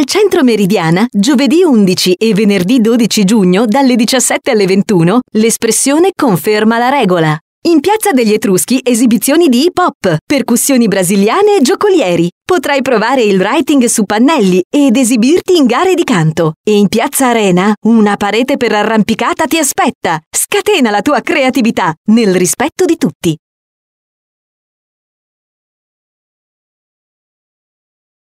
Al centro Meridiana, giovedì 11 e venerdì 12 giugno, dalle 17 alle 21, l'espressione conferma la regola. In Piazza degli Etruschi esibizioni di hip hop, percussioni brasiliane e giocolieri. Potrai provare il writing su pannelli ed esibirti in gare di canto. E in Piazza Arena una parete per arrampicata ti aspetta. Scatena la tua creatività nel rispetto di tutti.